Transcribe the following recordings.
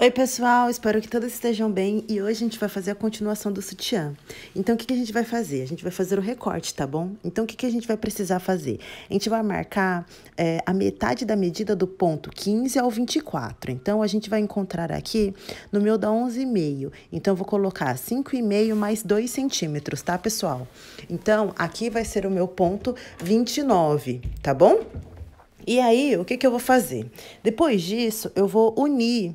Oi, pessoal, espero que todos estejam bem e hoje a gente vai fazer a continuação do sutiã. Então, o que, que a gente vai fazer? A gente vai fazer o recorte, tá bom? Então, o que, que a gente vai precisar fazer? A gente vai marcar é, a metade da medida do ponto 15 ao 24. Então, a gente vai encontrar aqui no meu da 11,5. Então, eu vou colocar 5,5 mais 2 centímetros, tá, pessoal? Então, aqui vai ser o meu ponto 29, tá bom? E aí, o que, que eu vou fazer? Depois disso, eu vou unir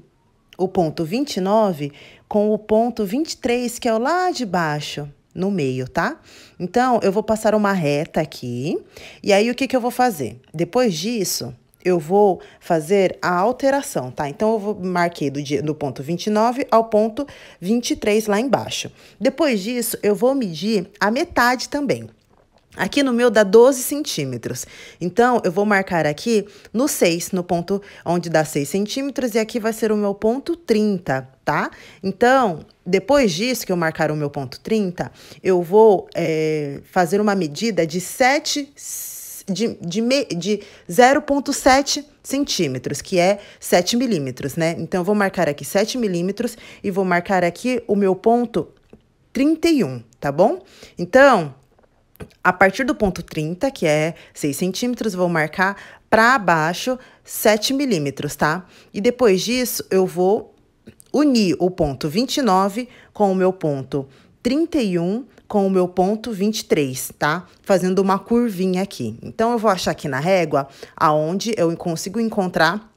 o ponto 29 com o ponto 23, que é o lá de baixo, no meio, tá? Então, eu vou passar uma reta aqui. E aí, o que, que eu vou fazer? Depois disso, eu vou fazer a alteração, tá? Então, eu vou, marquei do, dia, do ponto 29 ao ponto 23 lá embaixo. Depois disso, eu vou medir a metade também. Aqui no meu dá 12 centímetros. Então, eu vou marcar aqui no 6, no ponto onde dá 6 centímetros, e aqui vai ser o meu ponto 30, tá? Então, depois disso que eu marcar o meu ponto 30, eu vou é, fazer uma medida de 7 de, de, de 0,7 centímetros, que é 7 milímetros, né? Então, eu vou marcar aqui 7 milímetros e vou marcar aqui o meu ponto 31, tá bom? Então, a partir do ponto 30, que é 6 centímetros, vou marcar para baixo 7 milímetros, tá? E depois disso, eu vou unir o ponto 29 com o meu ponto 31 com o meu ponto 23, tá? Fazendo uma curvinha aqui. Então, eu vou achar aqui na régua aonde eu consigo encontrar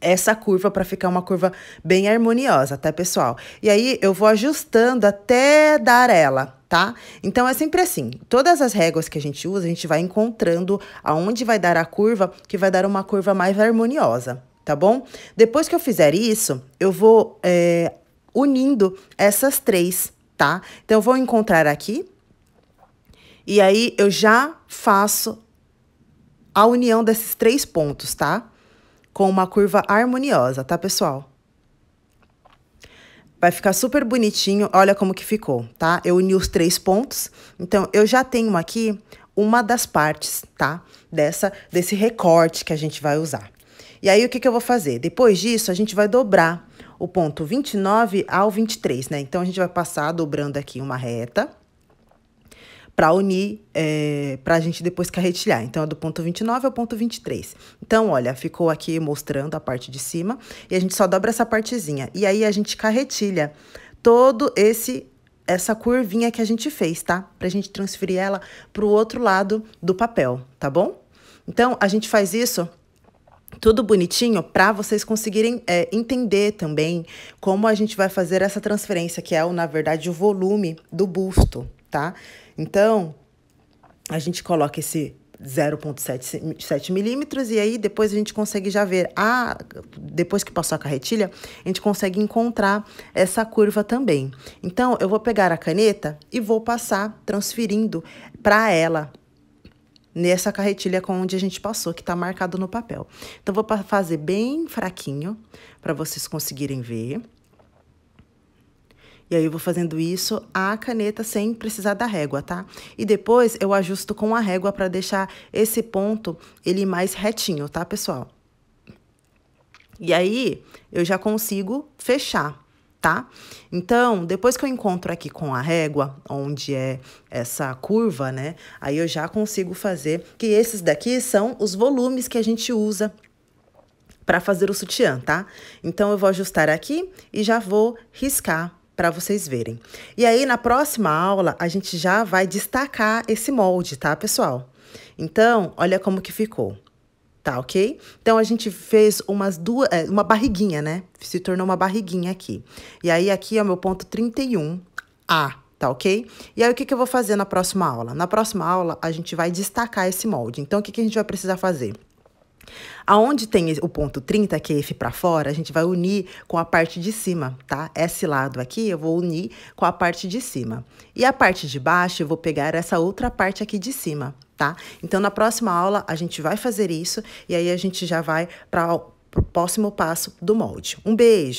essa curva para ficar uma curva bem harmoniosa, tá, pessoal? E aí, eu vou ajustando até dar ela tá? Então é sempre assim. Todas as réguas que a gente usa, a gente vai encontrando aonde vai dar a curva, que vai dar uma curva mais harmoniosa, tá bom? Depois que eu fizer isso, eu vou é, unindo essas três, tá? Então eu vou encontrar aqui e aí eu já faço a união desses três pontos, tá? Com uma curva harmoniosa, tá, pessoal? Vai ficar super bonitinho, olha como que ficou, tá? Eu uni os três pontos, então eu já tenho aqui uma das partes, tá? Dessa, desse recorte que a gente vai usar. E aí, o que, que eu vou fazer? Depois disso, a gente vai dobrar o ponto 29 ao 23, né? Então, a gente vai passar dobrando aqui uma reta para unir, é, eh, para a gente depois carretilhar. Então, é do ponto 29 ao ponto 23. Então, olha, ficou aqui mostrando a parte de cima e a gente só dobra essa partezinha. E aí, a gente carretilha todo esse essa curvinha que a gente fez, tá? Pra gente transferir ela pro outro lado do papel, tá bom? Então, a gente faz isso tudo bonitinho para vocês conseguirem é, entender também como a gente vai fazer essa transferência, que é, na verdade, o volume do busto, tá? Então, a gente coloca esse 0,7 milímetros, e aí depois a gente consegue já ver, a, depois que passou a carretilha, a gente consegue encontrar essa curva também. Então, eu vou pegar a caneta e vou passar transferindo para ela nessa carretilha com onde a gente passou, que está marcado no papel. Então, vou fazer bem fraquinho para vocês conseguirem ver. E aí eu vou fazendo isso a caneta sem precisar da régua, tá? E depois eu ajusto com a régua para deixar esse ponto ele mais retinho, tá, pessoal? E aí eu já consigo fechar, tá? Então, depois que eu encontro aqui com a régua, onde é essa curva, né? Aí eu já consigo fazer que esses daqui são os volumes que a gente usa para fazer o sutiã, tá? Então, eu vou ajustar aqui e já vou riscar para vocês verem. E aí, na próxima aula, a gente já vai destacar esse molde, tá, pessoal? Então, olha como que ficou. Tá, ok? Então, a gente fez umas duas, é, uma barriguinha, né? Se tornou uma barriguinha aqui. E aí, aqui é o meu ponto 31A, tá ok? E aí, o que, que eu vou fazer na próxima aula? Na próxima aula, a gente vai destacar esse molde. Então, o que, que a gente vai precisar fazer? Aonde tem o ponto 30, que é F para fora, a gente vai unir com a parte de cima, tá? Esse lado aqui eu vou unir com a parte de cima. E a parte de baixo eu vou pegar essa outra parte aqui de cima, tá? Então, na próxima aula a gente vai fazer isso e aí a gente já vai para o próximo passo do molde. Um beijo!